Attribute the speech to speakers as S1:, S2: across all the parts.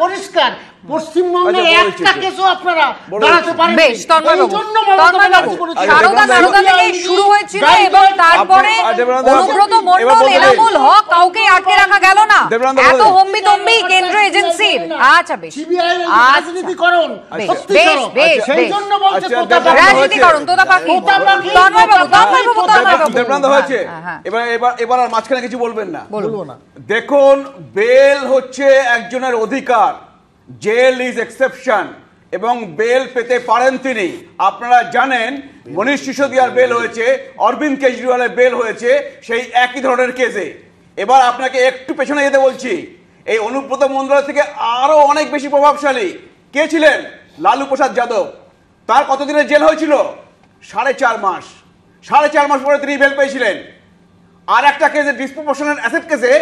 S1: পরিষ্কার আচ্ছা, একটা আচ্ছা। কেসও আপনারা দাঁড়াতে পারেন বেশ আচ্ছা, শুরু হয়েছিল এবং তারপরে অনুব্রত এনামুল হক কাউকে আটকে রাখা গেল না এত হম্বি তম্বি কেন্দ্র এজেন্সির আচ্ছা বেশ রাজনীতিকরণ বেশ বেশ সেই জন্য বলছে রাজনীতিকরণ তোতা পাখি হ্যাঁ, হ্যাঁ।
S2: এবার এবার এবার আর মাঝখানে কিছু বলবেন না দেখুন বেল হচ্ছে একজনের অধিকার জেল ইজ এক্সেপশন এবং বেল পেতে পারেন তিনি আপনারা জানেন মনীষ সিসোদিয়ার বেল হয়েছে অরবিন্দ কেজরিওয়ালের বেল হয়েছে সেই একই ধরনের কেসে এবার আপনাকে একটু পেছনে যেতে বলছি এই অনুব্রত মন্ডল থেকে আরও অনেক বেশি প্রভাবশালী কে ছিলেন লালু প্রসাদ যাদব তার কতদিনের জেল হয়েছিল সাড়ে চার মাস সাড়ে চার মাস পরে তিনি বেল পেয়েছিলেন আর একটা কেসে ডিসপ্রপোর্শনাল অ্যাসেট কেসে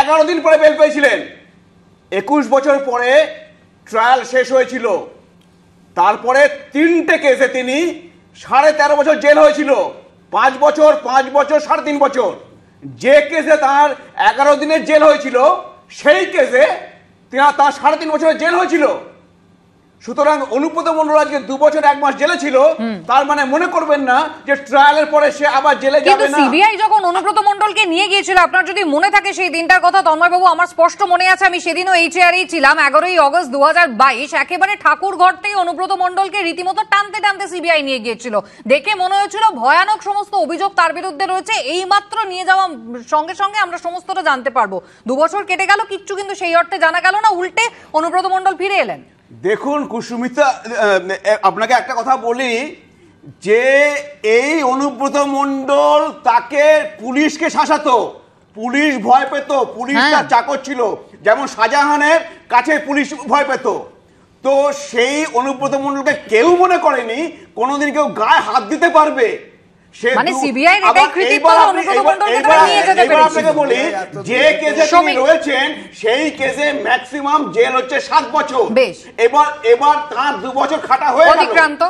S2: এগারো দিন পরে বেল পেয়েছিলেন একুশ বছর পরে ট্রায়াল শেষ হয়েছিল তারপরে তিনটে কেসে তিনি সাড়ে তেরো বছর জেল হয়েছিল পাঁচ বছর পাঁচ বছর সাড়ে তিন বছর যে কেসে তার এগারো দিনের জেল হয়েছিল সেই কেসে তার সাড়ে তিন বছরের জেল হয়েছিল সুতরাং অনুপদ মন্ডল আজকে দু বছর এক মাস জেলে ছিল তার মানে মনে করবেন না যে ট্রায়ালের পরে সে আবার জেলে যাবে না সিবিআই
S1: যখন অনুব্রত মন্ডলকে নিয়ে গিয়েছিল আপনার যদি মনে থাকে সেই দিনটার কথা তন্ময় বাবু আমার স্পষ্ট মনে আছে আমি সেদিনও এই ছিলাম এগারোই অগস্ট দু একেবারে ঠাকুর ঘর থেকে অনুব্রত মন্ডলকে রীতিমতো টানতে টানতে সিবিআই নিয়ে গিয়েছিল দেখে মনে হয়েছিল ভয়ানক সমস্ত অভিযোগ তার বিরুদ্ধে রয়েছে এই মাত্র নিয়ে যাওয়া সঙ্গে সঙ্গে আমরা সমস্তটা জানতে পারবো দু বছর কেটে গেল কিচ্ছু কিন্তু সেই অর্থে জানা গেল না উল্টে অনুব্রত মন্ডল ফিরে এলেন
S2: দেখুন কুসুমিতা আপনাকে একটা কথা বলি যে এই অনুব্রত মন্ডল তাকে পুলিশকে শাসাতো পুলিশ ভয় পেত পুলিশ তার হ্যাঁ। চাকর ছিল যেমন শাহজাহানের কাছে পুলিশ ভয় পেত তো সেই অনুব্রত মন্ডলকে কেউ মনে করেনি কোনোদিন কেউ গায়ে হাত দিতে পারবে মানে সিবিআই এটাই কৃতিত্ব নিয়ে যেতে পেরেছে বলি যে কেসে তিনি রয়েছেন সেই কেসে ম্যাক্সিমাম জেল হচ্ছে বছর এবার এবার তার বছর খাটা হয়ে গেল অতিক্রান্ত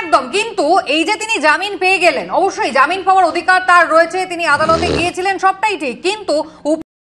S1: একদম কিন্তু এই যে তিনি জামিন পেয়ে গেলেন অবশ্যই জামিন পাওয়ার অধিকার তার রয়েছে তিনি আদালতে গিয়েছিলেন সবটাই ঠিক কিন্তু